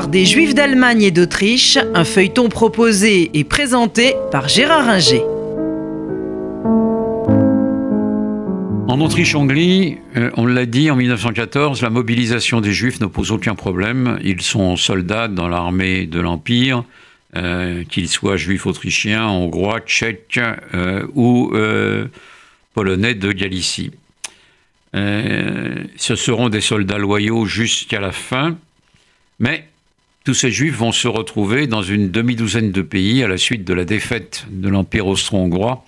des Juifs d'Allemagne et d'Autriche, un feuilleton proposé et présenté par Gérard Inger. En Autriche-Hongrie, euh, on l'a dit en 1914, la mobilisation des Juifs ne pose aucun problème. Ils sont soldats dans l'armée de l'Empire, euh, qu'ils soient juifs autrichiens, hongrois, tchèques euh, ou polonais de Galicie. ce seront des soldats loyaux jusqu'à la fin, mais tous ces juifs vont se retrouver dans une demi-douzaine de pays à la suite de la défaite de l'Empire austro-hongrois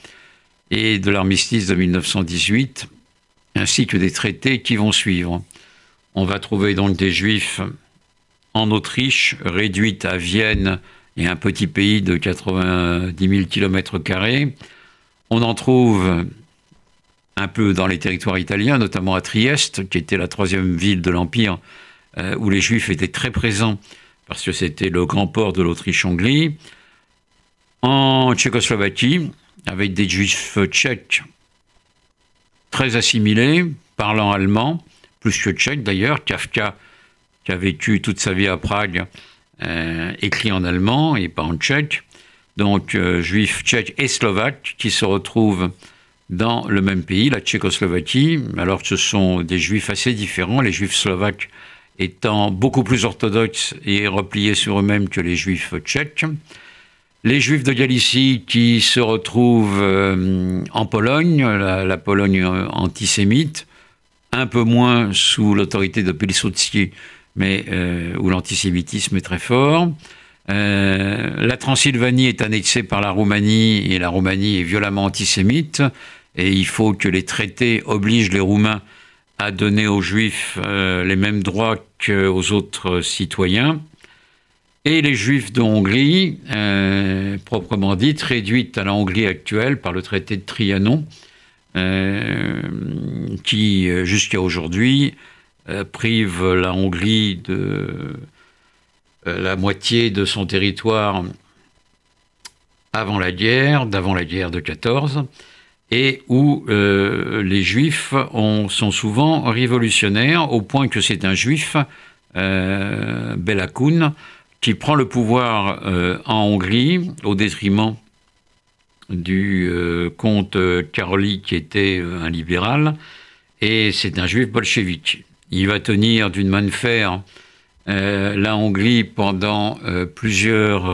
et de l'armistice de 1918, ainsi que des traités qui vont suivre. On va trouver donc des juifs en Autriche, réduite à Vienne et un petit pays de 90 000 km. On en trouve un peu dans les territoires italiens, notamment à Trieste, qui était la troisième ville de l'Empire, euh, où les Juifs étaient très présents parce que c'était le grand port de l'Autriche-Hongrie, en Tchécoslovaquie, avec des juifs tchèques très assimilés, parlant allemand, plus que tchèque d'ailleurs. Kafka, qui a vécu toute sa vie à Prague, euh, écrit en allemand et pas en tchèque. Donc, euh, juifs tchèques et slovaques qui se retrouvent dans le même pays, la Tchécoslovaquie, alors ce sont des juifs assez différents. Les juifs slovaques étant beaucoup plus orthodoxes et repliés sur eux-mêmes que les juifs tchèques. Les juifs de Galicie qui se retrouvent euh, en Pologne, la, Pologne euh, antisémite, un peu moins sous l'autorité de Pilsudski, mais euh, où l'antisémitisme est très fort. la Transylvanie est annexée par la Roumanie et la Roumanie est violemment antisémite et il faut que les traités obligent les Roumains à donner aux juifs euh, les mêmes droits qu'aux autres citoyens, et les juifs de Hongrie, euh, proprement dite, réduites à la Hongrie actuelle par le traité de Trianon, euh, qui jusqu'à aujourd'hui prive la Hongrie de la moitié de son territoire avant la guerre, d'avant la guerre de 14, et où euh, les juifs sont souvent révolutionnaires, au point que c'est un juif, euh, Belakoun, qui prend le pouvoir euh, en Hongrie au détriment du euh, comte Karoli, qui était un libéral, et c'est un juif bolchevique. Il va tenir d'une main de fer la Hongrie pendant plusieurs,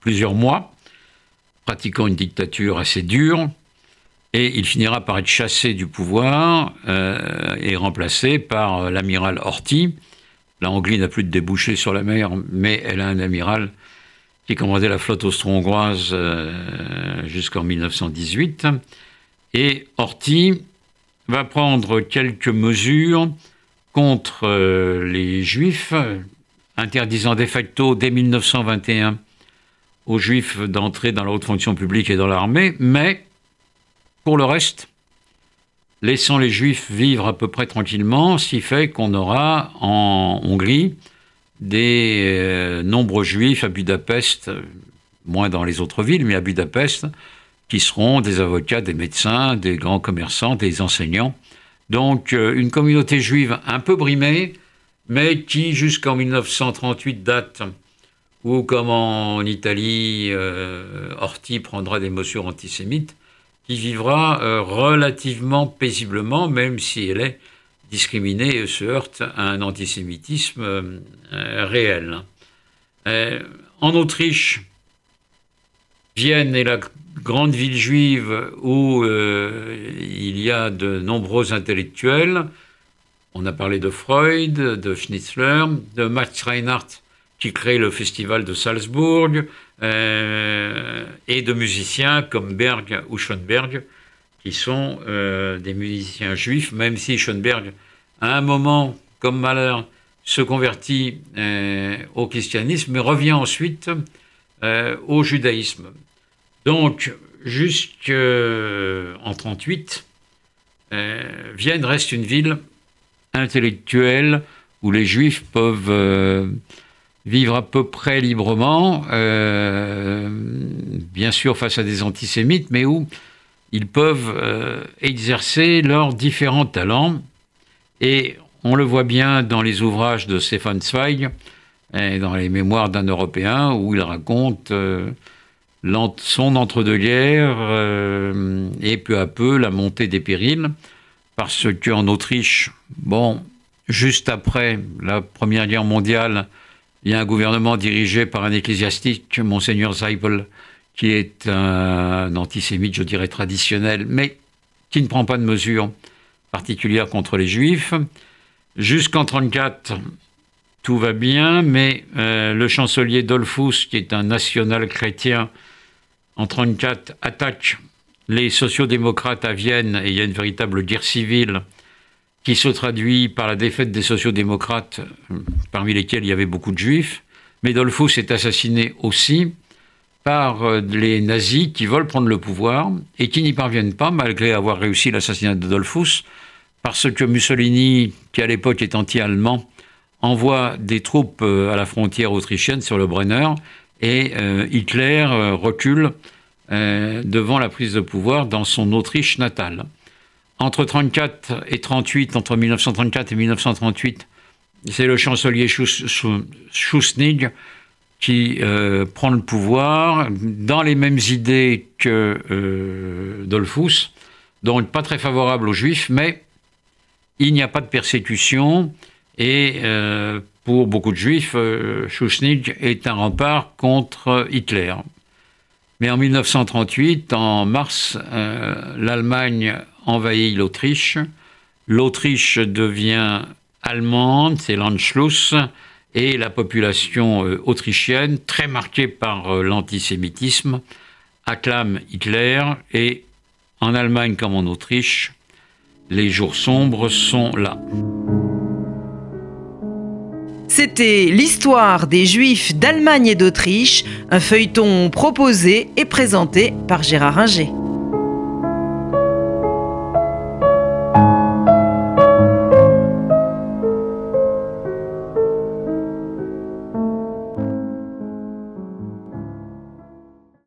plusieurs mois pratiquant une dictature assez dure, et il finira par être chassé du pouvoir euh, et remplacé par euh, l'amiral Horthy. La Hongrie n'a plus de débouchés sur la mer, mais elle a un amiral qui commandait la flotte austro-hongroise euh, jusqu'en 1918. Et Horthy va prendre quelques mesures contre les Juifs, interdisant de facto dès 1921 aux juifs d'entrer dans la haute fonction publique et dans l'armée, mais pour le reste, laissant les juifs vivre à peu près tranquillement, ce fait qu'on aura en Hongrie des euh, nombreux juifs à Budapest, moins dans les autres villes, mais à Budapest, qui seront des avocats, des médecins, des grands commerçants, des enseignants. Donc euh, une communauté juive un peu brimée, mais qui jusqu'en 1938 date ou comme en Italie, euh, prendra des motions antisémites, qui vivra euh, relativement paisiblement, même si elle est discriminée et se heurte à un antisémitisme euh, réel. Euh, en Autriche, Vienne est la grande ville juive où il y a de nombreux intellectuels. On a parlé de Freud, de Schnitzler, de Max Reinhardt, qui crée le festival de Salzbourg, euh, et de musiciens comme Berg ou Schoenberg, qui sont euh, des musiciens juifs, même si Schoenberg, à un moment, comme malheur, se convertit euh, au christianisme, mais revient ensuite au judaïsme. Donc, jusqu'en 38, Vienne reste une ville intellectuelle où les juifs peuvent vivre à peu près librement, euh, bien sûr face à des antisémites, mais où ils peuvent euh, exercer leurs différents talents. Et on le voit bien dans les ouvrages de Stefan Zweig et dans les mémoires d'un Européen, où il raconte euh, son entre-deux-guerres et peu à peu la montée des périls, parce qu'en Autriche, bon, juste après la Première Guerre mondiale, il y a un gouvernement dirigé par un ecclésiastique, Monseigneur Seibel, qui est un antisémite, je dirais, traditionnel, mais qui ne prend pas de mesures particulières contre les juifs. Jusqu'en 1934, tout va bien, mais euh, le chancelier Dollfuss, qui est un national chrétien, en 1934 attaque les sociodémocrates à Vienne et il y a une véritable guerre civile qui se traduit par la défaite des sociodémocrates, euh, parmi lesquels il y avait beaucoup de juifs. Mais Dollfuss est assassiné aussi par euh, les nazis qui veulent prendre le pouvoir et qui n'y parviennent pas, malgré avoir réussi l'assassinat de Dollfuss, parce que Mussolini, qui à l'époque est anti-allemand, envoie des troupes euh, à la frontière autrichienne sur le Brenner, et Hitler recule devant la prise de pouvoir dans son Autriche natale entre 34 et 38, entre 1934 et 1938, c'est le chancelier Schussnig qui euh, prend le pouvoir dans les mêmes idées que euh, Dollfuss, donc pas très favorable aux juifs, mais il n'y a pas de persécution et euh, pour beaucoup de juifs, euh, Schussnig est un rempart contre Hitler. Mais en 1938, en mars, euh, l'Allemagne envahit l'Autriche. L'Autriche devient allemande, c'est l'Anschluss, et la population euh, autrichienne, très marquée par euh, l'antisémitisme, acclame Hitler et en Allemagne comme en Autriche, les jours sombres sont là. C'était l'histoire des Juifs d'Allemagne et d'Autriche, un feuilleton proposé et présenté par Gérard Inger.